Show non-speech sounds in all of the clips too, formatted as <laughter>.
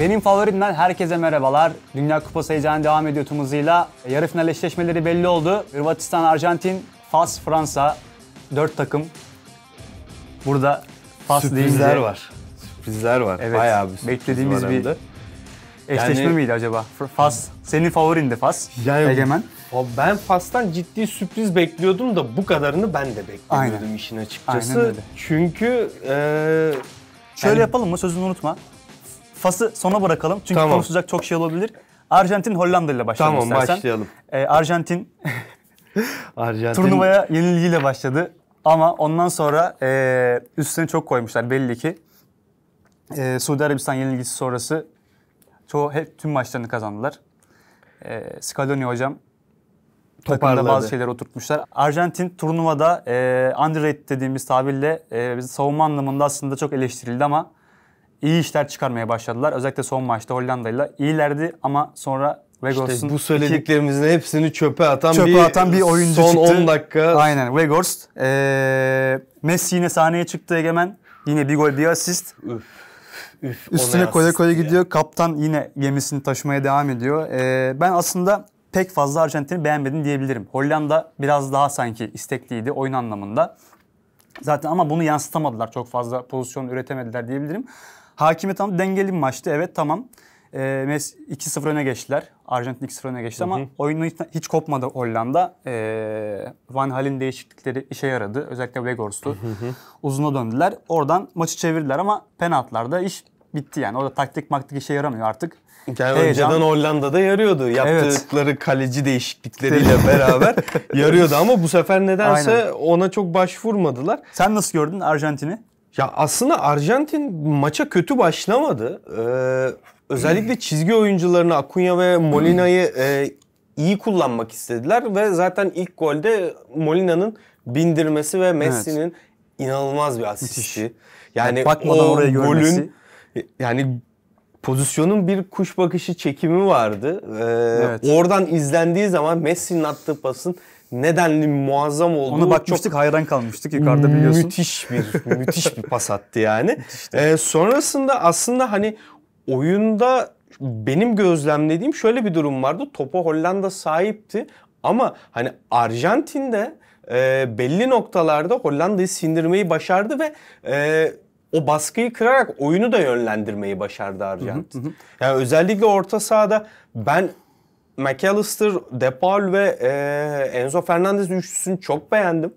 Benim favorimden herkese merhabalar. Dünya Kupası heyecanı devam ediyor tüm hızıyla. Yarı final eşleşmeleri belli oldu. Hırvatistan, Arjantin, Fas, Fransa. Dört takım. Burada Fas Sürprizler deyince... var. Sürprizler var. Evet, Bayağı bir beklediğimiz var bir eşleşme yani... miydi acaba? Fas, senin favorindi Fas, yani... Egemen. Ben Fas'tan ciddi sürpriz bekliyordum da bu kadarını ben de bekliyordum. Aynen. işin açıkçası. Aynen öyle. Çünkü... E... Şöyle yani... yapalım mı? Sözünü unutma. Fas'ı sona bırakalım. Çünkü tamam. konuşacak çok şey olabilir. Arjantin Hollanda ile başlayalım tamam, istersen. Tamam başlayalım. Ee, Arjantin, <laughs> Arjantin turnuvaya yenilgiyle başladı. Ama ondan sonra e, üstüne çok koymuşlar belli ki. E, Suudi Arabistan yenilgisi sonrası çoğu hep tüm maçlarını kazandılar. E, Scaloni hocam takımda bazı şeyler oturtmuşlar. Arjantin turnuvada e, underrated dediğimiz tabirle e, savunma anlamında aslında çok eleştirildi ama iyi işler çıkarmaya başladılar. Özellikle son maçta Hollanda ile iyilerdi ama sonra Weghorst'un işte bu söylediklerimizin iki, hepsini çöpe atan çöpe bir atan bir oyuncu son çıktı. 10 dakika. Aynen Weghorst. Ee, Messi yine sahneye çıktı Egemen. Yine bir gol bir asist. Üf. Üf, Üstüne koya koya gidiyor. Ya. Kaptan yine gemisini taşımaya devam ediyor. Ee, ben aslında pek fazla Arjantin'i beğenmedim diyebilirim. Hollanda biraz daha sanki istekliydi oyun anlamında. Zaten ama bunu yansıtamadılar çok fazla pozisyon üretemediler diyebilirim. Hakimiyet tam dengeli bir maçtı. Evet tamam. E, Messi 2-0 öne geçtiler. Arjantin 2-0 öne geçti hı hı. ama oyunu hiç, hiç kopmadı Hollanda. E, Van Hal'in değişiklikleri işe yaradı. Özellikle Weghorst'u. Uzuna döndüler. Oradan maçı çevirdiler ama penaltılarda iş bitti yani. Orada taktik maktik işe yaramıyor artık. Yani Heyecan. önceden Hollanda'da yarıyordu. Yaptıkları evet. kaleci değişiklikleriyle beraber <laughs> yarıyordu ama bu sefer nedense Aynen. ona çok başvurmadılar. Sen nasıl gördün Arjantin'i? Ya aslında Arjantin maça kötü başlamadı. Ee, özellikle çizgi oyuncularını Acuna ve Molina'yı e, iyi kullanmak istediler ve zaten ilk golde Molina'nın bindirmesi ve Messi'nin evet. inanılmaz bir asisti. Yani, yani o oraya golün görmesi. yani pozisyonun bir kuş bakışı çekimi vardı. Ee, evet. Oradan izlendiği zaman Messi'nin attığı pasın nedenli muazzam olduğu Ona bakmıştık çok hayran kalmıştık yukarıda biliyorsun. Müthiş bir <laughs> müthiş bir pas attı yani. Ee, sonrasında aslında hani oyunda benim gözlemlediğim şöyle bir durum vardı. Topa Hollanda sahipti ama hani Arjantin'de e, belli noktalarda Hollanda'yı sindirmeyi başardı ve e, o baskıyı kırarak oyunu da yönlendirmeyi başardı Arjantin. Hı hı hı. Yani özellikle orta sahada ben McAllister, Depal ve e, Enzo Fernandez üçlüsünü çok beğendim.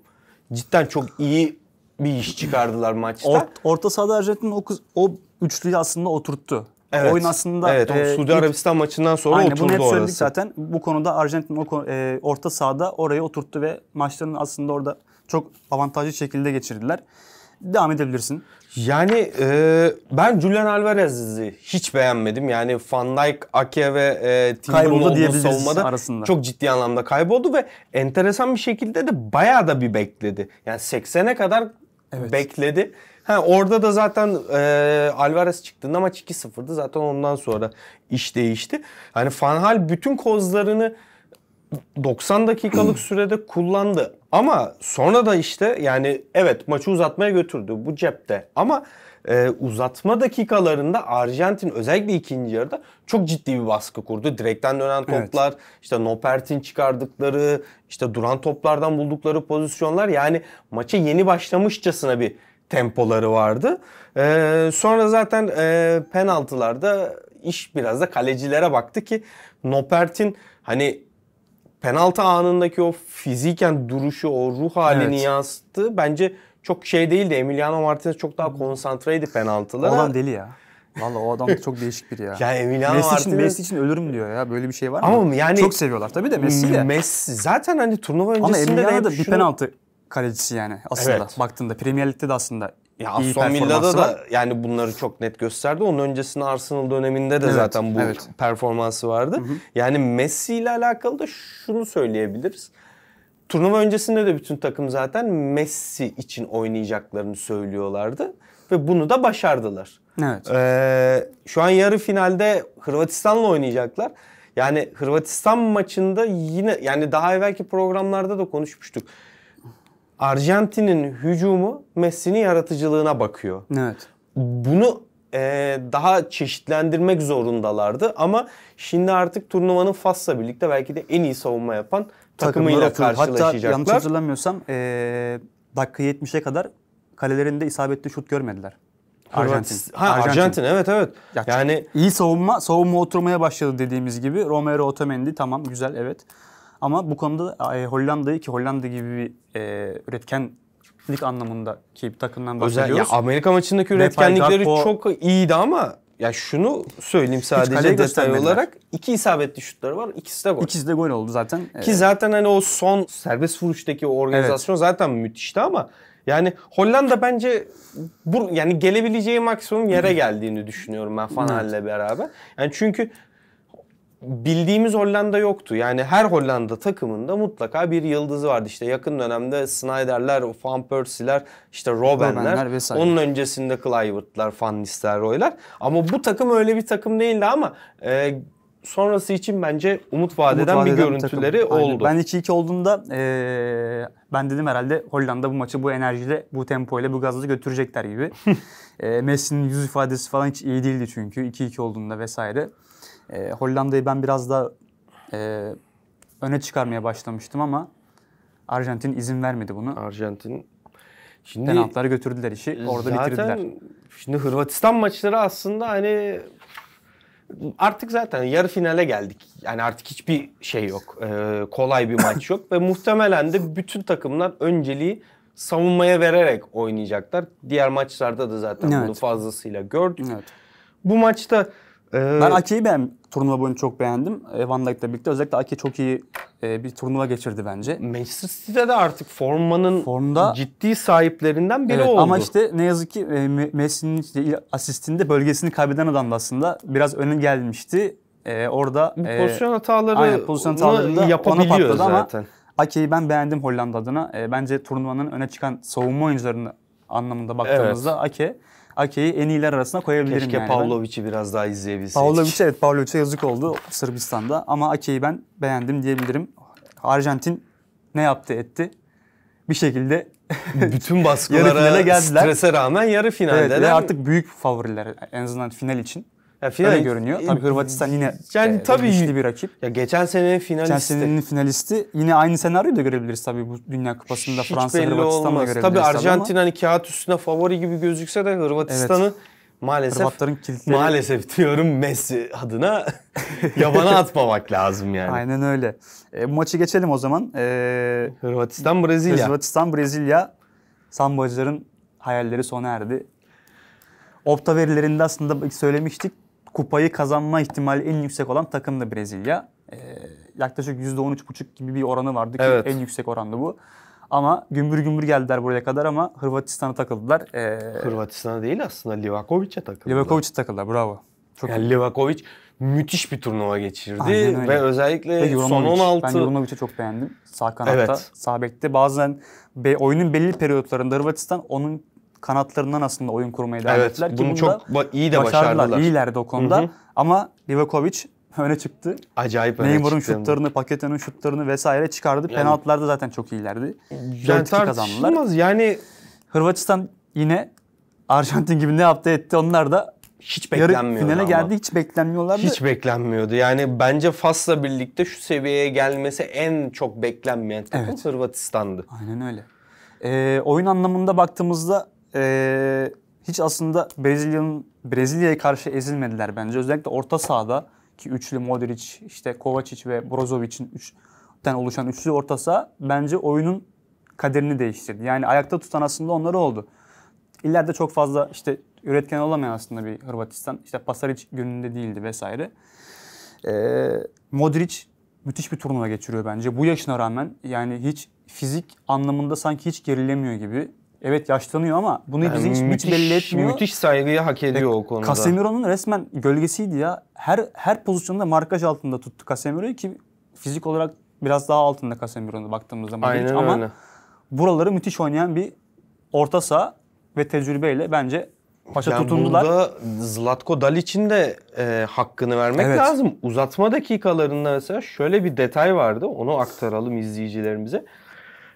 Cidden çok iyi bir iş çıkardılar maçta. Or, orta sahada Arjantin o, o üçlüyü aslında oturttu. Evet. Oyun aslında evet, e, Suudi Arabistan ilk, maçından sonra aynen, oturdu bunu hep söyledik orası. zaten. Bu konuda Arjantin o e, orta sahada orayı oturttu ve maçların aslında orada çok avantajlı şekilde geçirdiler. Devam edebilirsin. Yani e, ben Julian Alvarez'i hiç beğenmedim. Yani Van Dijk, Ake ve e, Timber'ın savunmada arasında. çok ciddi anlamda kayboldu ve enteresan bir şekilde de bayağı da bir bekledi. Yani 80'e kadar evet. bekledi. Ha, orada da zaten e, Alvarez çıktığında maç 2-0'dı. Zaten ondan sonra iş değişti. Hani hal bütün kozlarını 90 dakikalık <clears throat> sürede kullandı. Ama sonra da işte yani evet maçı uzatmaya götürdü bu cepte. Ama e, uzatma dakikalarında Arjantin özellikle ikinci yarıda çok ciddi bir baskı kurdu. Direkten dönen toplar, evet. işte Nopert'in çıkardıkları, işte duran toplardan buldukları pozisyonlar yani maça yeni başlamışçasına bir tempoları vardı. E, sonra zaten e, penaltılarda iş biraz da kalecilere baktı ki Nopert'in hani penaltı anındaki o fiziken duruşu, o ruh halini evet. yansıttı. Bence çok şey değildi. Emiliano Martinez çok daha konsantreydi penaltılara. O adam deli ya. Valla o adam çok değişik biri ya. <laughs> ya Emiliano Messi Martinez... için, Messi için ölürüm diyor ya. Böyle bir şey var mı? yani... Çok seviyorlar tabii de Messi de. Messi zaten hani turnuva öncesinde Ama Emiliano de da bir şunu... penaltı kalecisi yani aslında. Evet. Baktığında Premier Lig'de de aslında ya iyi Aston Villa'da da yani bunları çok net gösterdi. Onun öncesinde Arsenal döneminde de evet, zaten bu evet. performansı vardı. Hı hı. Yani Messi ile alakalı da şunu söyleyebiliriz. Turnuva öncesinde de bütün takım zaten Messi için oynayacaklarını söylüyorlardı ve bunu da başardılar. Evet. Ee, şu an yarı finalde Hırvatistan'la oynayacaklar. Yani Hırvatistan maçında yine yani daha evvelki programlarda da konuşmuştuk. Arjantin'in hücumu Messi'nin yaratıcılığına bakıyor. Evet. Bunu e, daha çeşitlendirmek zorundalardı ama şimdi artık turnuvanın Fas'la birlikte belki de en iyi savunma yapan takımıyla karşılaşacaklar. Hatta yanlış hatırlamıyorsam e, dakika 70'e kadar kalelerinde isabetli şut görmediler. Arjantin. Ha, Arjantin. Arjantin evet evet. Ya yani iyi savunma savunma oturmaya başladı dediğimiz gibi Romero Otamendi tamam güzel evet. Ama bu konuda e, Hollanda'yı ki Hollanda gibi bir e, üretken lig anlamındaki bir takımdan bahsediyoruz. Özel, ya Amerika maçındaki üretkenlikleri Gakpo, çok iyiydi ama ya şunu söyleyeyim sadece detay olarak iki isabetli şutları var. İkisi de gol. İkisi de gol oldu zaten. Ki e, zaten hani o son serbest vuruştaki organizasyon evet. zaten müthişti ama yani Hollanda bence bu yani gelebileceği maksimum yere <laughs> geldiğini düşünüyorum ben Fanal'le beraber. Yani çünkü bildiğimiz Hollanda yoktu. Yani her Hollanda takımında mutlaka bir yıldızı vardı. İşte yakın dönemde Snyder'ler, Van Persie'ler, işte Robben'ler, Robben'ler onun öncesinde Kluivert'lar, Van Nistelrooy'lar. Ama bu takım öyle bir takım değildi ama e, sonrası için bence umut vadeden bir görüntüleri takım. oldu. Aynen. Ben 2-2 olduğunda e, ben dedim herhalde Hollanda bu maçı bu enerjiyle, bu tempoyla, bu gazla götürecekler gibi. <laughs> e, Messi'nin yüz ifadesi falan hiç iyi değildi çünkü 2-2 olduğunda vesaire. E, Hollanda'yı ben biraz da e, öne çıkarmaya başlamıştım ama Arjantin izin vermedi bunu. Arjantin şimdi penaltılara götürdüler işi. Orada zaten bitirdiler. Şimdi Hırvatistan maçları aslında hani artık zaten yarı finale geldik. Yani artık hiçbir şey yok. Ee, kolay bir maç yok ve muhtemelen de bütün takımlar önceliği savunmaya vererek oynayacaklar. Diğer maçlarda da zaten evet. bunu fazlasıyla gördük. Evet. Bu maçta ee, ben Ake'yi ben turnuva boyunca çok beğendim. E, Van Dijk'le birlikte. Özellikle Ake çok iyi e, bir turnuva geçirdi bence. Manchester City'de de artık formanın Formda, ciddi sahiplerinden biri evet, oldu. Ama işte ne yazık ki e, Messi'nin işte asistinde bölgesini kaybeden adam da aslında biraz öne gelmişti. Ee, orada Bir pozisyon hataları aynen, pozisyon hatalarında yapabiliyor ona zaten. ama Ake'yi ben beğendim Hollanda adına. E, bence turnuvanın öne çıkan savunma oyuncularını anlamında baktığımızda evet. Ake Ake'yi en iyiler arasına koyabilirim Keşke yani. Pavlovic'i biraz daha izleyebilseydik. Pavlovic evet Pavlovic'e yazık oldu Sırbistan'da ama Ake'yi ben beğendim diyebilirim. Arjantin ne yaptı etti? Bir şekilde <laughs> bütün baskılara, strese rağmen yarı finalde. Evet, ve artık büyük favoriler en azından final için. Ya final Öyle görünüyor. E, tabii Hırvatistan yine yani e, tabii güçlü bir rakip. Ya geçen senenin finalisti. Geçen senenin finalisti. Yine aynı senaryoyu da görebiliriz tabii bu Dünya Kupası'nda Fransa Hırvatistan'ı da görebiliriz. Tabii Arjantin tabii hani kağıt üstüne favori gibi gözükse de Hırvatistan'ı evet. maalesef kilitleri... maalesef diyorum Messi adına <laughs> yabana atmamak lazım yani. Aynen öyle. E, bu maçı geçelim o zaman. E, Hırvatistan Brezilya. Hırvatistan Brezilya sambacıların hayalleri sona erdi. Opta verilerinde aslında söylemiştik kupayı kazanma ihtimali en yüksek olan takım da Brezilya. Ee, yaklaşık %13,5 gibi bir oranı vardı ki evet. en yüksek orandı bu. Ama gümbür gümbür geldiler buraya kadar ama Hırvatistan'a takıldılar. Ee, Hırvatistan'a değil aslında Livakovic'e takıldılar. Livakovic'e takıldılar bravo. Çok yani Livakovic müthiş bir turnuva geçirdi ve özellikle ve son 16 ben Jurnovic'i çok beğendim. Sağ kanatta, evet. sağ bekte bazen be, oyunun belli periyotlarında Hırvatistan onun kanatlarından aslında oyun kurmayı devam evet, ettiler. Ki bunu çok iyi de başardılar. başardılar. İyilerdi o konuda. Hı hı. Ama Livakovic öne çıktı. Acayip öne Neymar'ın şutlarını, Paketan'ın şutlarını vesaire çıkardı. Yani, Penaltılarda zaten çok iyilerdi. Yani kazandılar. Yani Hırvatistan yine Arjantin gibi ne yaptı etti onlar da hiç beklenmiyordu Yarı finale ama. geldi hiç beklenmiyorlardı. Hiç beklenmiyordu. Yani bence Fas'la birlikte şu seviyeye gelmesi en çok beklenmeyen takım evet. Hırvatistan'dı. Aynen öyle. Ee, oyun anlamında baktığımızda e, hiç aslında Brezilya'nın Brezilya'ya karşı ezilmediler bence. Özellikle orta sahada ki üçlü Modric, işte Kovacic ve Brozovic'in üçten oluşan üçlü orta saha bence oyunun kaderini değiştirdi. Yani ayakta tutan aslında onları oldu. İleride çok fazla işte üretken olamayan aslında bir Hırvatistan. İşte Pasaric gününde değildi vesaire. Ee, Modric müthiş bir turnuva geçiriyor bence. Bu yaşına rağmen yani hiç fizik anlamında sanki hiç gerilemiyor gibi. Evet yaşlanıyor ama bunu yani bize hiç, müthiş, hiç belli etmiyor. Müthiş saygıyı hak ediyor e, o konuda. Casemiro'nun resmen gölgesiydi ya. Her her pozisyonda markaj altında tuttu Casemiro'yu ki fizik olarak biraz daha altında Casemiro'nu baktığımız zaman. Aynen hiç. Ama öyle. buraları müthiş oynayan bir orta saha ve tecrübeyle bence Paşa yani tutundular. Burada Zlatko Dalic'in de e, hakkını vermek evet. lazım. Uzatma dakikalarında mesela şöyle bir detay vardı. Onu aktaralım izleyicilerimize.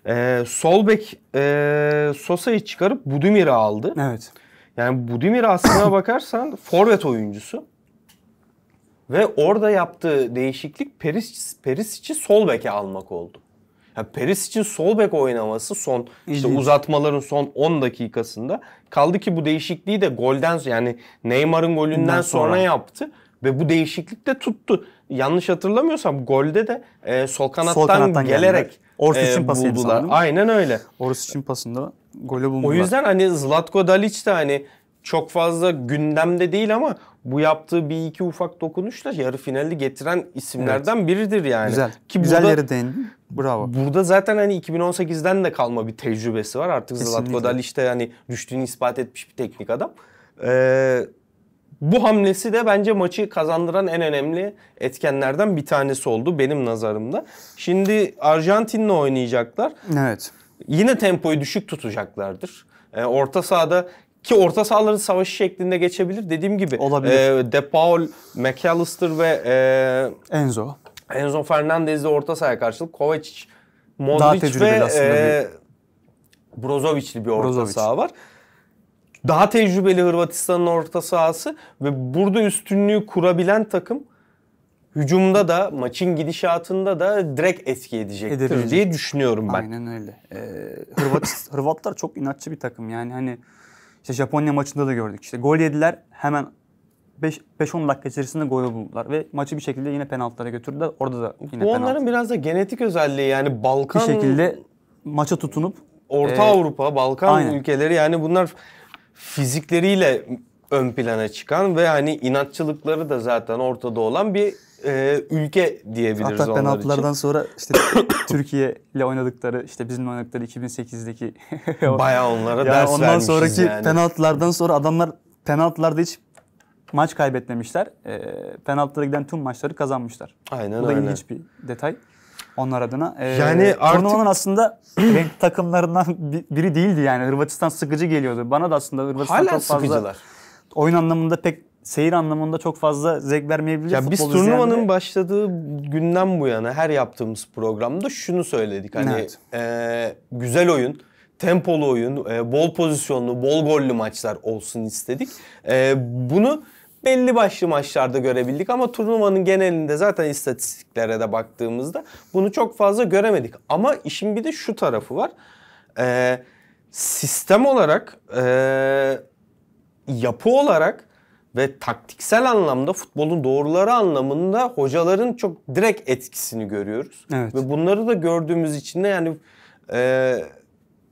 Ee, sol bek e, Sosa'yı çıkarıp Budimir'i aldı. Evet. Yani Budimir aslına <coughs> bakarsan forvet oyuncusu. Ve orada yaptığı değişiklik Peris, Perisic'i sol beke almak oldu. Ya Perisic'in sol bek oynaması son işte uzatmaların son 10 dakikasında kaldı ki bu değişikliği de golden yani Neymar'ın golünden sonra. sonra yaptı ve bu değişiklik de tuttu. Yanlış hatırlamıyorsam golde de e, sol kanattan, sol kanattan gelerek geldi. Orsic'in e, ee, pasıydı buldular. Sandım. Aynen öyle. Orsic'in pasında golü buldular. O yüzden hani Zlatko Dalic de hani çok fazla gündemde değil ama bu yaptığı bir iki ufak dokunuşla yarı finali getiren isimlerden evet. biridir yani. Güzel. Ki Güzel burada, yere değindin. Bravo. Burada zaten hani 2018'den de kalma bir tecrübesi var. Artık Kesinlikle. Zlatko Dalic de hani düştüğünü ispat etmiş bir teknik adam. Ee, bu hamlesi de bence maçı kazandıran en önemli etkenlerden bir tanesi oldu benim nazarımda. Şimdi Arjantin'le oynayacaklar. Evet. Yine tempoyu düşük tutacaklardır. E, orta sahada ki orta sahaların savaşı şeklinde geçebilir. Dediğim gibi Olabilir. E, De Paul, McAllister ve e, Enzo. Enzo Fernandez de orta sahaya karşılık Kovacic, Modric ve e, Brozovic'li bir orta Brozovic. saha var. Daha tecrübeli Hırvatistan'ın orta sahası ve burada üstünlüğü kurabilen takım hücumda da maçın gidişatında da direkt etki edecektir Edebilecek. diye düşünüyorum ben. Aynen öyle. Ee, Hırvat, <laughs> Hırvatlar çok inatçı bir takım yani hani işte Japonya maçında da gördük. İşte gol yediler hemen 5-10 dakika içerisinde golü buldular ve maçı bir şekilde yine penaltılara götürdüler. Orada da yine Bu penaltı. onların biraz da genetik özelliği yani Balkan bir şekilde maça tutunup Orta e, Avrupa, Balkan aynen. ülkeleri yani bunlar fizikleriyle ön plana çıkan ve hani inatçılıkları da zaten ortada olan bir e, ülke diyebiliriz Hatta onlar penaltılardan için. sonra işte <coughs> Türkiye ile oynadıkları işte bizim oynadıkları 2008'deki <laughs> bayağı onlara yani ders ondan sonraki yani. penaltılardan sonra adamlar penaltılarda hiç maç kaybetmemişler. E, penaltılara giden tüm maçları kazanmışlar. Aynen Bu da öyle. ilginç bir detay onlar adına. Ee, yani artık... Turnuvanın aslında <clears throat> renk takımlarından biri değildi yani. Hırvatistan sıkıcı geliyordu. Bana da aslında Hırvatistan Hala çok fazla... Sıkıcılar. Oyun anlamında pek seyir anlamında çok fazla zevk vermeyebilir. Ya biz turnuvanın de. başladığı günden bu yana her yaptığımız programda şunu söyledik. Hani evet. e, güzel oyun, tempolu oyun, e, bol pozisyonlu, bol gollü maçlar olsun istedik. E, bunu belli başlı maçlarda görebildik ama turnuvanın genelinde zaten istatistiklere de baktığımızda bunu çok fazla göremedik. Ama işin bir de şu tarafı var. Ee, sistem olarak, e, yapı olarak ve taktiksel anlamda futbolun doğruları anlamında hocaların çok direkt etkisini görüyoruz. Evet. Ve bunları da gördüğümüz için de yani e,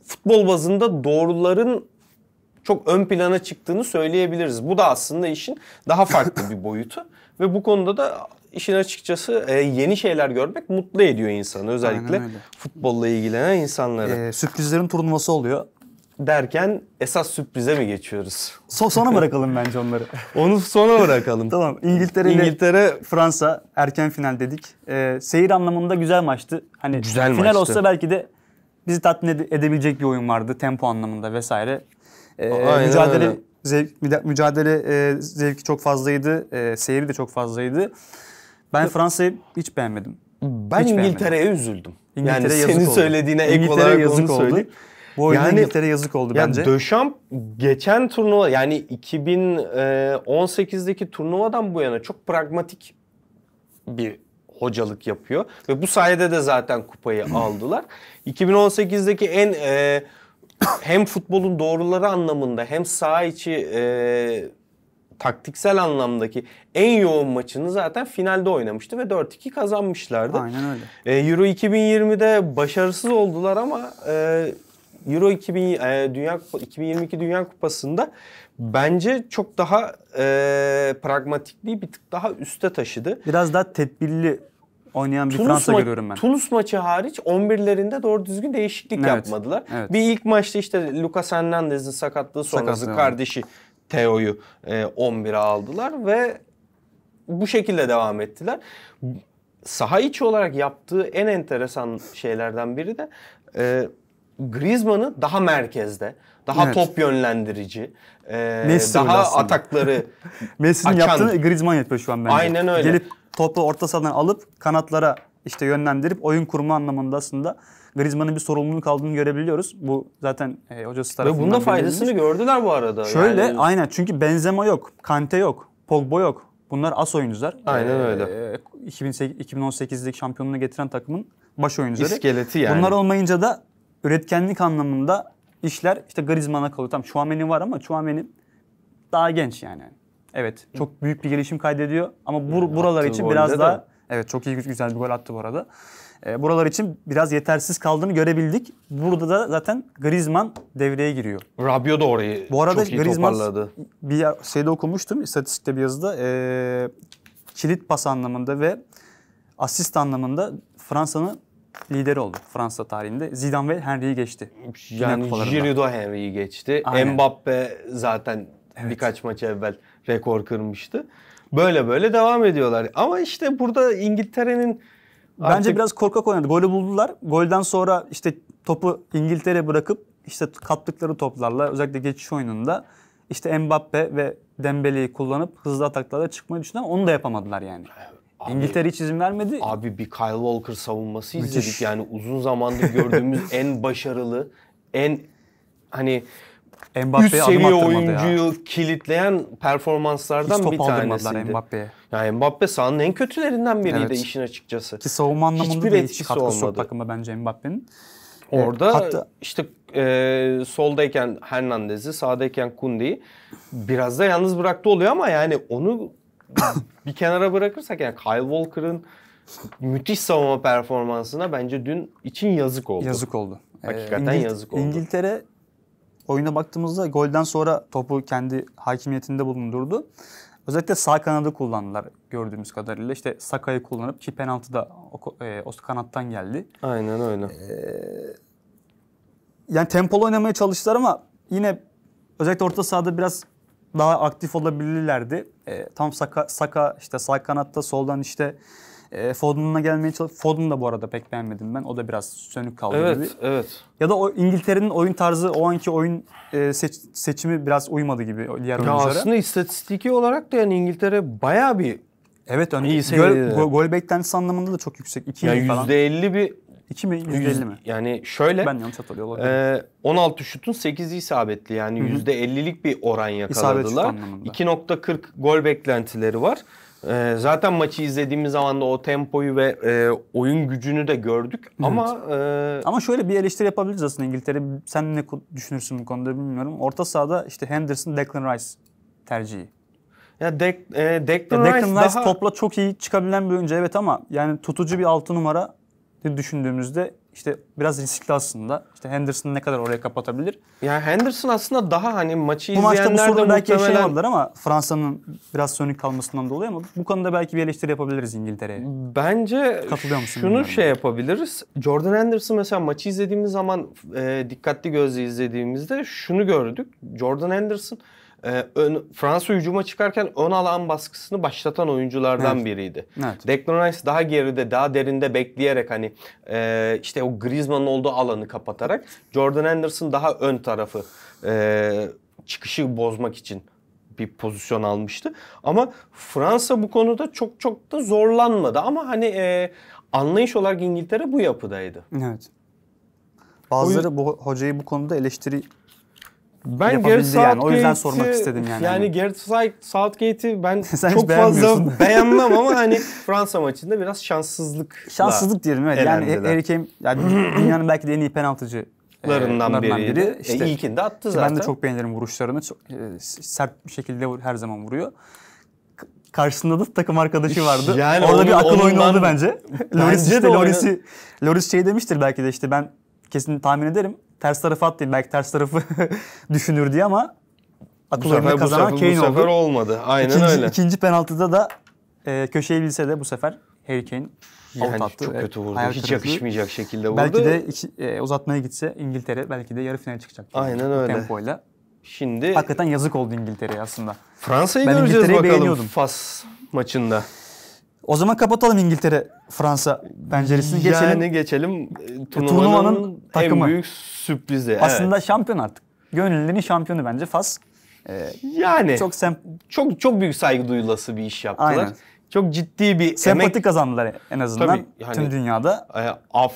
futbol bazında doğruların çok ön plana çıktığını söyleyebiliriz. Bu da aslında işin daha farklı bir boyutu <laughs> ve bu konuda da işin açıkçası e, yeni şeyler görmek mutlu ediyor insanı özellikle futbolla ilgilenen insanları. Ee, sürprizlerin turnuvası oluyor derken esas sürprize mi geçiyoruz? So sona <laughs> bırakalım bence onları. Onu sona bırakalım. <laughs> tamam. İngiltere ile İngiltere Fransa erken final dedik. Ee, seyir anlamında güzel maçtı. Hani güzel final maçtı. olsa belki de bizi tatmin ede- edebilecek bir oyun vardı tempo anlamında vesaire. E, aynen mücadele öyle. zevk, mücadele e, zevki çok fazlaydı. E, seyri de çok fazlaydı. Ben Fransa'yı hiç beğenmedim. Ben İngiltere'ye üzüldüm. İngiltere yani yazık senin oldu. söylediğine ek olarak yazık onu oldu. Bu oyunda yani, İngiltere yazık oldu yani bence. Döşamp geçen turnuva yani 2018'deki e, turnuvadan bu yana çok pragmatik bir hocalık yapıyor. Ve bu sayede de zaten kupayı aldılar. 2018'deki en e, hem futbolun doğruları anlamında hem saha içi e, taktiksel anlamdaki en yoğun maçını zaten finalde oynamıştı ve 4-2 kazanmışlardı. Aynen öyle. E, Euro 2020'de başarısız oldular ama e, Euro 2000 e, Dünya 2022 Dünya Kupası'nda bence çok daha e, pragmatikliği bir tık daha üste taşıdı. Biraz daha tedbirli oynayan bir Tunus Fransa ma- görüyorum ben. Tunus maçı hariç 11'lerinde doğru düzgün değişiklik evet. yapmadılar. Evet. Bir ilk maçta işte Lucas Hernandez'in sakatlığı sonrası Sakatlığı kardeşi Teo'yu e, 11'e aldılar ve bu şekilde devam ettiler. Saha içi olarak yaptığı en enteresan şeylerden biri de e, Griezmann'ı daha merkezde, daha evet. top yönlendirici, e, Messi daha atakları <laughs> Messi'nin açan... yaptığını Griezmann yapıyor şu an bence. Aynen öyle. Gelip topu orta sahadan alıp kanatlara işte yönlendirip oyun kurma anlamında aslında Griezmann'ın bir sorumluluk aldığını görebiliyoruz. Bu zaten e, hocası tarafından. Ve bunda da faydasını gördüler bu arada. Şöyle yani... aynen çünkü Benzema yok, Kante yok, Pogba yok. Bunlar as oyuncular. Aynen e, öyle. Ee, 2008, 2018'deki şampiyonluğunu getiren takımın baş oyuncuları. İskeleti yani. Bunlar olmayınca da üretkenlik anlamında işler işte Griezmann'a kalıyor. Tamam Chouameni var ama Chouameni daha genç yani. Evet. Çok büyük bir gelişim kaydediyor ama bur buralar için biraz daha da, evet çok iyi güzel bir gol attı bu arada. E, buralar için biraz yetersiz kaldığını görebildik. Burada da zaten Griezmann devreye giriyor. Rabiot da orayı Bu arada çok iyi Griezmann toparladı. bir şeyde okumuştum istatistikte bir yazıda e, kilit pas anlamında ve asist anlamında Fransa'nın lideri oldu Fransa tarihinde. Zidane ve Henry'i geçti. Yani Giroud'a Henry'i geçti. Aynen. Mbappe zaten evet. birkaç maç evvel rekor kırmıştı. Böyle böyle devam ediyorlar. Ama işte burada İngiltere'nin Bence biraz korkak oynadı. Golü buldular. Golden sonra işte topu İngiltere bırakıp işte kaptıkları toplarla özellikle geçiş oyununda işte Mbappe ve Dembele'yi kullanıp hızlı ataklarla çıkmayı düşünen onu da yapamadılar yani. Abi, İngiltere hiç izin vermedi. Abi bir Kyle Walker savunması Müthiş. izledik yani uzun zamandır gördüğümüz <laughs> en başarılı, en hani Mbappe'ye adım seviye oyuncuyu ya. kilitleyen performanslardan Hiç top bir tanesiydi. Mbappe'ye. Ya Mbappe sahanın en kötülerinden biriydi evet. işin açıkçası. Ki savunma anlamında Hiçbir da hiç katkısı olmadı. takım'a bence Mbappe'nin. E, Orada evet, hatta... işte e, soldayken Hernandez'i, sağdayken Kundi'yi biraz da yalnız bıraktı oluyor ama yani onu <coughs> bir kenara bırakırsak yani Kyle Walker'ın müthiş savunma performansına bence dün için yazık oldu. Yazık oldu. E, Hakikaten ee, İngil- yazık oldu. İngiltere oyuna baktığımızda golden sonra topu kendi hakimiyetinde bulundurdu. Özellikle sağ kanadı kullandılar gördüğümüz kadarıyla. İşte Saka'yı kullanıp ki penaltı da o, e, o kanattan geldi. Aynen öyle. Ee, yani tempolu oynamaya çalıştılar ama yine özellikle orta sahada biraz daha aktif olabilirlerdi. E, tam Saka, Saka işte sağ kanatta soldan işte e, Foden'ına gelmeye çalış. Foden'ı da bu arada pek beğenmedim ben. O da biraz sönük kaldı evet, gibi. Evet, Ya da o İngiltere'nin oyun tarzı o anki oyun e, seç, seçimi biraz uymadı gibi diğer ya oyunculara. Aslında istatistiki olarak da yani İngiltere bayağı bir Evet önde. iyi gol, gol, gol beklentisi anlamında da çok yüksek. 2 yani falan. %50 bir 2 mi? %50 100, mi? Yani şöyle. Ben yanlış hatırlıyor olabilirim. E, 16 şutun 8'i isabetli. Yani Hı-hı. %50'lik bir oran yakaladılar. 2.40 gol beklentileri var. E, zaten maçı izlediğimiz zaman da o tempoyu ve e, oyun gücünü de gördük. Evet. Ama e... ama şöyle bir eleştiri yapabiliriz aslında İngiltere. Sen ne düşünürsün bu konuda bilmiyorum. Orta sahada işte Henderson, Declan Rice tercihi. Ya Dek, e, Declan, ya Declan Rice, Rice daha... topla çok iyi çıkabilen bir oyuncu evet ama yani tutucu bir altı numara düşündüğümüzde işte biraz riskli aslında. İşte Henderson ne kadar oraya kapatabilir? Ya yani Henderson aslında daha hani maçı bu izleyenler maçta belki şey muhtemelen... yaşayamadılar ama Fransa'nın biraz sönük kalmasından dolayı ama bu konuda belki bir eleştiri yapabiliriz İngiltere'ye. Bence Katılıyor musun şunu bilmiyorum. şey yapabiliriz. Jordan Henderson mesela maçı izlediğimiz zaman e, dikkatli gözle izlediğimizde şunu gördük. Jordan Henderson e, ön, Fransa hücuma çıkarken ön alan baskısını başlatan oyunculardan evet. biriydi. Evet. Declan Rice daha geride, daha derinde bekleyerek hani e, işte o Griezmann'ın olduğu alanı kapatarak Jordan Anderson daha ön tarafı e, çıkışı bozmak için bir pozisyon almıştı. Ama Fransa bu konuda çok çok da zorlanmadı ama hani e, anlayış olarak İngiltere bu yapıdaydı. Evet. Bazıları bu hocayı bu konuda eleştiri ben Gareth Southgate'i yani. o yüzden sormak istedim yani. Yani hani. Gareth Southgate'i ben <laughs> çok fazla <laughs> beğenmem ama <laughs> hani Fransa maçında biraz şanssızlık. Şanssızlık diyelim evet. Yani Harry Kane yani dünyanın belki de en iyi penaltıcı larından biri. biri. E, işte, e, ilkini attı zaten. Ben de çok beğenirim vuruşlarını. Çok, e, sert bir şekilde her zaman vuruyor karşısında da takım arkadaşı vardı. Yani Orada onun, bir akıl oyunu oldu bence. Loris işte Loris'i Loris şey demiştir belki de işte ben kesin tahmin ederim. Ters tarafı atlayayım. Belki ters tarafı <laughs> düşünür diye ama akıllarında kazanan bu sefer, Kane bu sefer olmadı. Aynen ikinci, öyle. İkinci penaltıda da e, köşeyi bilse de bu sefer Harry Kane yani out attı. Çok kötü vurdu. Ayak Hiç tarafı. yakışmayacak şekilde vurdu. Belki de e, uzatmaya gitse İngiltere belki de yarı finale çıkacak. Aynen öyle. Tempoyla. Şimdi hakikaten yazık oldu İngiltere'ye aslında. Fransa'yı göreceğiz bakalım Fas maçında. O zaman kapatalım İngiltere Fransa penceresini. Geçelim. Yani geçelim e, turnuvanın, turnuvanın takımı. en büyük sürprizi. Evet. Aslında şampiyon artık. Gönüllerin şampiyonu bence Fas. Ee, yani çok sem çok çok büyük saygı duyulası bir iş yaptılar. Aynen. Çok ciddi bir sempati emek. kazandılar en azından Tabii, yani, tüm dünyada. E, Af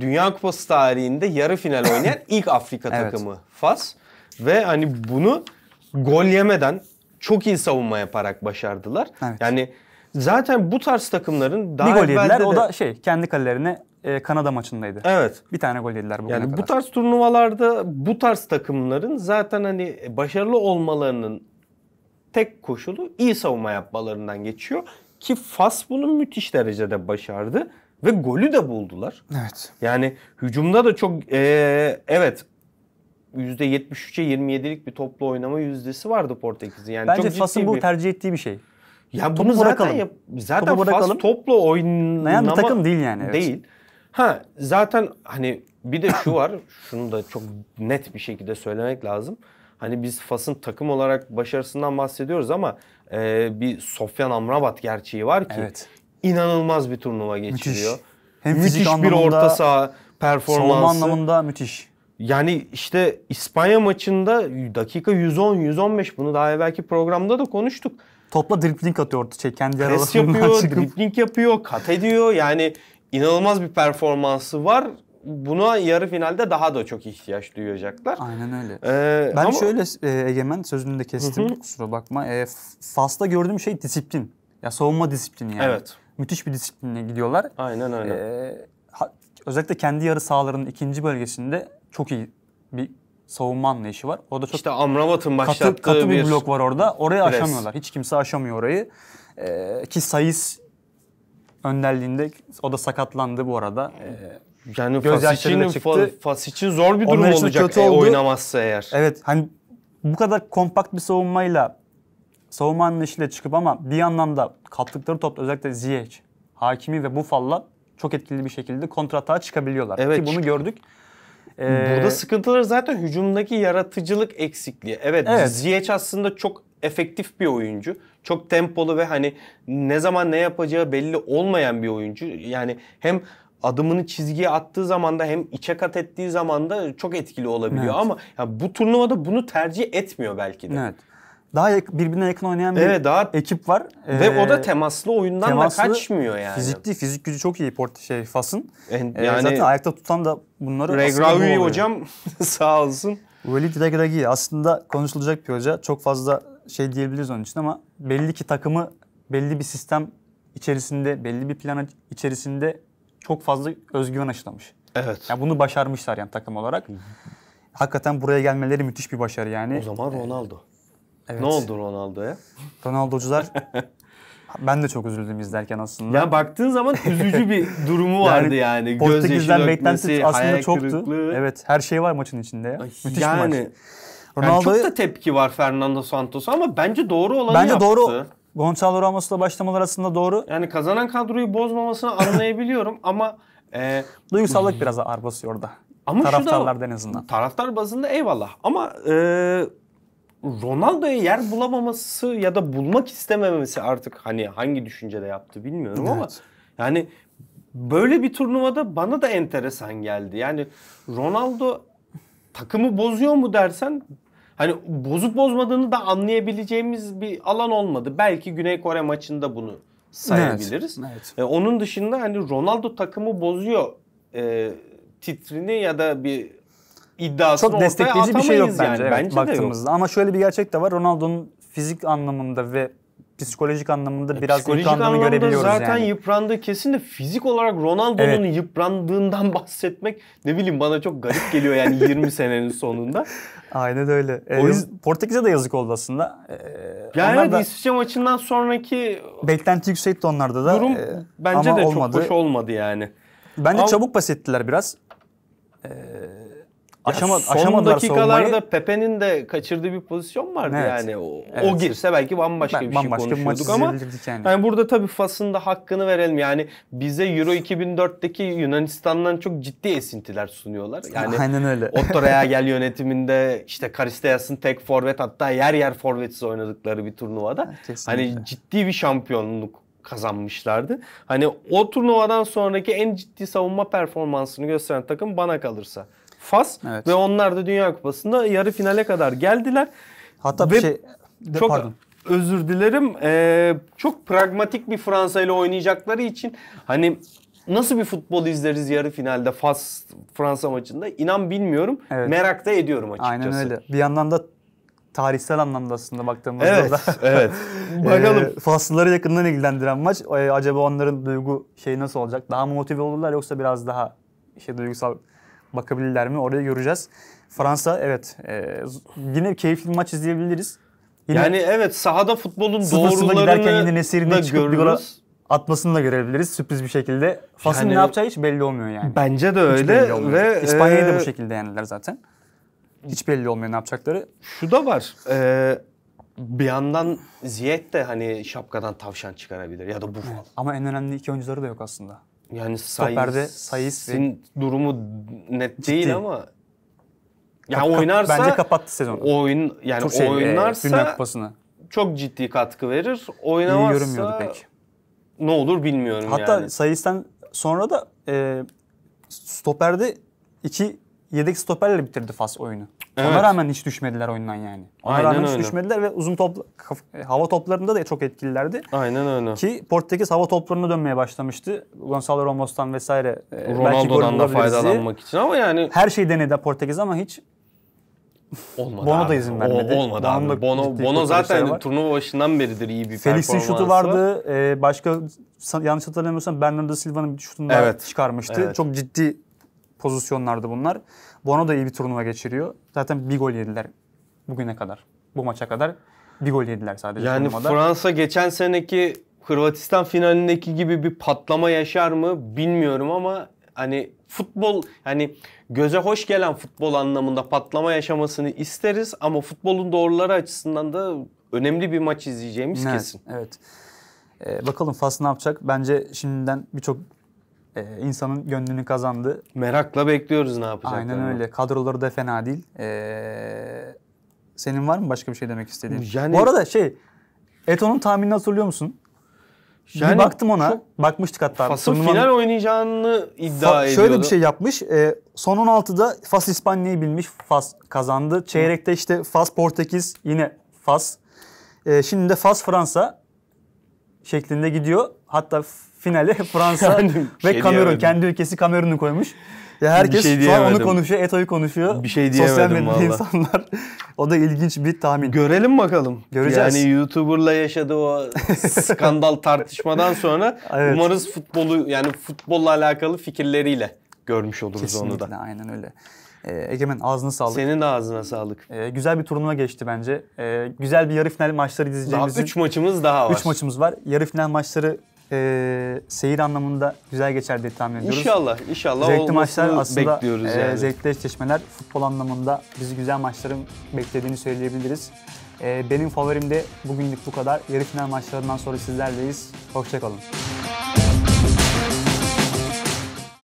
Dünya Kupası tarihinde yarı final oynayan <laughs> ilk Afrika evet. takımı Fas ve hani bunu gol yemeden çok iyi savunma yaparak başardılar. Evet. Yani Zaten bu tarz takımların daha bir gol yediler. De... O da şey kendi kalelerine e, Kanada maçındaydı. Evet. Bir tane gol yediler bugüne yani kadar. Bu tarz turnuvalarda bu tarz takımların zaten hani başarılı olmalarının tek koşulu iyi savunma yapmalarından geçiyor. Ki Fas bunu müthiş derecede başardı ve golü de buldular. Evet. Yani hücumda da çok ee, evet %73'e 27'lik bir toplu oynama yüzdesi vardı Portekiz'in. Yani Bence Fas'ın bu bir... tercih ettiği bir şey. Ya bunu, bunu zaten bırakalım. Yap, zaten bunu bırakalım. fast topla oynayan bir takım değil yani. Evet. Değil. Ha zaten hani bir de şu var. <coughs> şunu da çok net bir şekilde söylemek lazım. Hani biz Fas'ın takım olarak başarısından bahsediyoruz ama e, bir Sofyan Amrabat gerçeği var ki evet. inanılmaz bir turnuva geçiriyor. Müthiş. Hem müthiş bir orta saha performansı. Savunma anlamında müthiş. Yani işte İspanya maçında dakika 110-115 bunu daha evvelki programda da konuştuk. Topla dripling atıyordu şey kendi yer Pres yapıyor, dripling yapıyor, kat ediyor. Yani inanılmaz bir performansı var. Buna yarı finalde daha da çok ihtiyaç duyacaklar. Aynen öyle. Ee, ben ama... şöyle e, Egemen sözünü de kestim Hı-hı. kusura bakma. E, Fas'ta gördüğüm şey disiplin. Ya savunma disiplini yani. Evet. Müthiş bir disiplinle gidiyorlar. Aynen öyle. E, özellikle kendi yarı sahalarının ikinci bölgesinde çok iyi bir savunma anlayışı var. Orada çok işte Amrabat'ın başlattığı katı, katı bir, bir blok var orada. Orayı pres. aşamıyorlar. Hiç kimse aşamıyor orayı. Ee, ki Sayıs önderliğinde o da sakatlandı bu arada. Ee, yani Fasic'in fa, zor bir durum Onlar olacak kötü e, oynamazsa eğer. Evet hani bu kadar kompakt bir savunmayla savunma anlayışıyla çıkıp ama bir yandan da kattıkları topla özellikle Ziyech, Hakimi ve Bufalla çok etkili bir şekilde kontratağa çıkabiliyorlar. Evet, Ki bunu çıkıyor. gördük. Ee, Burada sıkıntıları zaten hücumdaki yaratıcılık eksikliği. Evet, evet. Ziyech aslında çok efektif bir oyuncu. Çok tempolu ve hani ne zaman ne yapacağı belli olmayan bir oyuncu. Yani hem adımını çizgiye attığı zaman da hem içe kat ettiği zaman da çok etkili olabiliyor evet. ama ya bu turnuvada bunu tercih etmiyor belki de. Evet daha birbirine yakın oynayan bir evet, daha ekip var. Ve ee, o da ee, temaslı oyundan temaslı, da kaçmıyor yani. Fizikli, fizik gücü çok iyi Port şey Fas'ın. E, ee, yani, ee, zaten ayakta tutan da bunları Regravi hocam <laughs> sağ olsun. Velid Regragi aslında konuşulacak bir hoca. Çok fazla şey diyebiliriz onun için ama belli ki takımı belli bir sistem içerisinde, belli bir plan içerisinde çok fazla özgüven aşılamış. Evet. Yani bunu başarmışlar yani takım olarak. Hakikaten buraya gelmeleri müthiş bir başarı yani. O zaman Ronaldo. Ee, Evet. Ne oldu Ronaldo'ya? <laughs> Ronaldo'cular ben de çok üzüldüm izlerken aslında. Ya baktığın zaman üzücü bir durumu <laughs> vardı yani. yani. Portekiz'den beklenti aslında çoktu. Kırıklığı. Evet her şey var maçın içinde ya. Ay, Müthiş yani, bir maç. Ronaldo... Yani çok da tepki var Fernando Santos'a ama bence doğru olanı bence yaptı. Bence doğru. Gonçalo Ramos'la başlamalar aslında doğru. Yani kazanan kadroyu bozmamasını anlayabiliyorum <laughs> ama... E... Duygusallık biraz ağır basıyor orada. Ama Taraftarlar da, en azından. Taraftar bazında eyvallah ama... E Ronaldo'ya yer bulamaması ya da bulmak istememesi artık hani hangi düşüncede yaptı bilmiyorum evet. ama yani böyle bir turnuvada bana da enteresan geldi. Yani Ronaldo takımı bozuyor mu dersen hani bozup bozmadığını da anlayabileceğimiz bir alan olmadı. Belki Güney Kore maçında bunu sayabiliriz. Evet, evet. Ee, onun dışında hani Ronaldo takımı bozuyor e, titrini ya da bir iddiasını Çok destekleyici bir şey yok bence, yani. evet, bence baktığımızda. Ama şöyle bir gerçek de var. Ronaldo'nun fizik anlamında ve psikolojik anlamda ya e, biraz psikolojik yıprandığını anlamda görebiliyoruz zaten yani. yıprandığı kesin de fizik olarak Ronaldo'nun evet. yıprandığından <laughs> bahsetmek ne bileyim bana çok garip geliyor yani 20 <laughs> senenin sonunda. Aynen öyle. Ee, yüzden... Portekiz'e de yazık oldu aslında. Ee, yani evet, da... İsviçre maçından sonraki... Beklenti yüksekti onlarda da. Durum ee, bence de olmadı. çok boş olmadı yani. Bence Ama... çabuk pas biraz. Ee, Aşama, aşama dakikalarda savunmayı... Pepe'nin de kaçırdığı bir pozisyon vardı evet. yani. O, evet. o girse belki bambaşka ben, bir şey bambaşka konuşuyorduk bir ama yani. yani burada tabii Fas'ın da hakkını verelim. Yani bize Euro 2004'teki Yunanistan'dan çok ciddi esintiler sunuyorlar. Yani Aynen öyle. Otto Reagel <laughs> yönetiminde işte Karisteyas'ın tek forvet hatta yer yer forvetsiz oynadıkları bir turnuvada. Kesinlikle. Hani ciddi bir şampiyonluk kazanmışlardı. Hani o turnuvadan sonraki en ciddi savunma performansını gösteren takım bana kalırsa Fas evet. ve onlar da Dünya Kupası'nda yarı finale kadar geldiler. Hatta ve bir şey de, çok pardon. özür dilerim. Ee, çok pragmatik bir Fransa ile oynayacakları için hani nasıl bir futbol izleriz yarı finalde Fas Fransa maçında inan bilmiyorum. Evet. Merak da ediyorum açıkçası. Aynen öyle. Bir yandan da tarihsel anlamda aslında baktığımızda evet, da. <laughs> evet. <laughs> Bakalım. E, Faslıları yakından ilgilendiren maç. E, acaba onların duygu şeyi nasıl olacak? Daha mı motive olurlar yoksa biraz daha şey duygusal Bakabilirler mi? Orayı göreceğiz. Fransa evet e, yine keyifli bir maç izleyebiliriz. Yine yani evet sahada futbolun doğrularını giderken yine Nesir'in çıkıp bir gola atmasını da görebiliriz sürpriz bir şekilde. Fas'ın yani, ne yapacağı hiç belli olmuyor yani. Bence de öyle ve İspanya'yı da bu e, şekilde yendiler zaten. Hiç belli olmuyor ne yapacakları. Şu da var. E, bir yandan Ziyet de hani şapkadan tavşan çıkarabilir ya da bu. Evet, ama en önemli iki oyuncuları da yok aslında. Yani stoperde Sayis'in durumu net ciddi. değil ama ya yani oynarsa bence kapattı sezonu. Oyun yani çok şey, oynarsa e, Dünya Kupası'na çok ciddi katkı verir. Oynamazsa İyi görünmüyordu pek. Ne olur bilmiyorum Hatta yani. Hatta Sayis'ten sonra da e, stoperde iki yedek stoperle bitirdi Fas oyunu. Evet. Ona rağmen hiç düşmediler oyundan yani. Ona Aynen rağmen hiç düşmediler ve uzun top hava toplarında da çok etkililerdi. Aynen öyle. Ki Portekiz hava toplarına dönmeye başlamıştı. Gonzalo Ramos'tan vesaire e, Ronaldo'dan da faydalanmak için ama yani her şey denedi Portekiz ama hiç Olmadı Bono abi. da izin vermedi. O, olmadı Bono abi. Bono, Bono zaten turnuva başından beridir iyi bir Felix'in şutu vardı. Ee, başka yanlış hatırlamıyorsam Bernardo Silva'nın bir şutunu evet. çıkarmıştı. Evet. Çok ciddi pozisyonlardı bunlar. Bono da iyi bir turnuva geçiriyor. Zaten bir gol yediler bugüne kadar. Bu maça kadar bir gol yediler sadece. Yani turnuvada. Fransa geçen seneki Hırvatistan finalindeki gibi bir patlama yaşar mı bilmiyorum ama hani futbol yani göze hoş gelen futbol anlamında patlama yaşamasını isteriz ama futbolun doğruları açısından da önemli bir maç izleyeceğimiz evet, kesin. Evet. Ee, bakalım Fas ne yapacak? Bence şimdiden birçok e, insanın gönlünü kazandı. Merakla bekliyoruz ne yapacaklarını. Aynen öyle. Kadroları da fena değil. E, senin var mı başka bir şey demek istediğin? Yani... Bu arada şey Eto'nun tahminini hatırlıyor musun? Yani bir baktım ona. Bakmıştık hatta. Fas'ın Turnuvanın... final oynayacağını iddia Fa- ediyordu. Şöyle bir şey yapmış. E, son 16'da Fas İspanya'yı bilmiş. Fas kazandı. Çeyrekte işte Fas Portekiz yine Fas. E, şimdi de Fas Fransa şeklinde gidiyor. Hatta finale <laughs> Fransa ve şey Kamerun. Kendi ülkesi Kamerun'u koymuş. Ya herkes şey şu an onu konuşuyor, ETO'yu konuşuyor. Bir şey diyemedim Sosyal medyada insanlar. o da ilginç bir tahmin. Görelim bakalım. Göreceğiz. Yani YouTuber'la yaşadığı o skandal <laughs> tartışmadan sonra evet. umarız futbolu yani futbolla alakalı fikirleriyle görmüş oluruz Kesinlikle, onu da. Kesinlikle aynen öyle. Ee, Egemen ağzına sağlık. Senin de ağzına sağlık. Ee, güzel bir turnuva geçti bence. Ee, güzel bir yarı final maçları izleyeceğimiz Daha 3 maçımız daha var. 3 maçımız var. Yarı final maçları e, seyir anlamında güzel geçer diye tahmin ediyoruz. İnşallah, inşallah Zevkli maçlar aslında bekliyoruz e, yani. zevkli eşleşmeler futbol anlamında bizi güzel maçların beklediğini söyleyebiliriz. E, benim favorim de bugünlük bu kadar. Yarı final maçlarından sonra sizlerleyiz. Hoşçakalın. kalın.